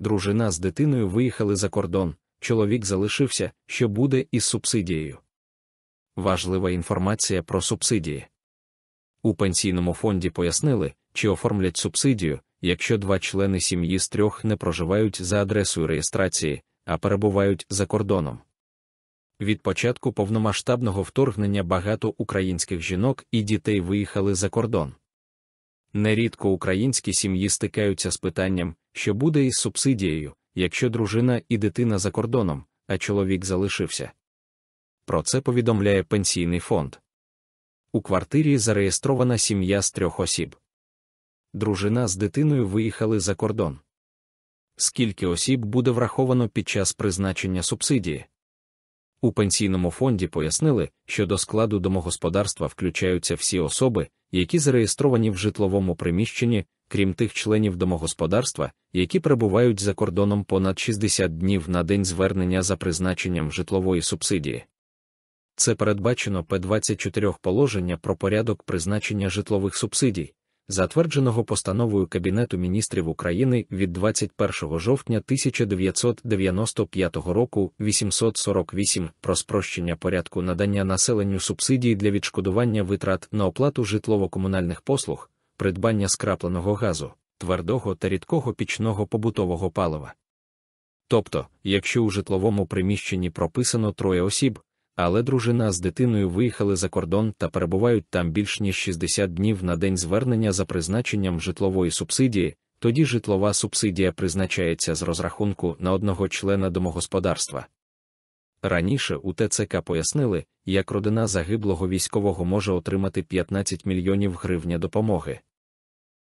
дружина з дитиною виїхали за кордон, чоловік залишився, що буде із субсидією. Важлива інформація про субсидії. У пенсійному фонді пояснили, чи оформлять субсидію, якщо два члени сім'ї з трьох не проживають за адресою реєстрації, а перебувають за кордоном. Від початку повномасштабного вторгнення багато українських жінок і дітей виїхали за кордон. Нерідко українські сім'ї стикаються з питанням, що буде із субсидією, якщо дружина і дитина за кордоном, а чоловік залишився. Про це повідомляє пенсійний фонд. У квартирі зареєстрована сім'я з трьох осіб. Дружина з дитиною виїхали за кордон. Скільки осіб буде враховано під час призначення субсидії? У пенсійному фонді пояснили, що до складу домогосподарства включаються всі особи, які зареєстровані в житловому приміщенні, крім тих членів домогосподарства, які перебувають за кордоном понад 60 днів на день звернення за призначенням житлової субсидії. Це передбачено П24 положення про порядок призначення житлових субсидій, затвердженого постановою Кабінету міністрів України від 21 жовтня 1995 року 848 про спрощення порядку надання населенню субсидій для відшкодування витрат на оплату житлово-комунальних послуг, придбання скрапленого газу, твердого та рідкого пічного побутового палива. Тобто, якщо у житловому приміщенні прописано троє осіб, але дружина з дитиною виїхали за кордон та перебувають там більш ніж 60 днів на день звернення за призначенням житлової субсидії, тоді житлова субсидія призначається з розрахунку на одного члена домогосподарства. Раніше у ТЦК пояснили, як родина загиблого військового може отримати 15 мільйонів гривня допомоги.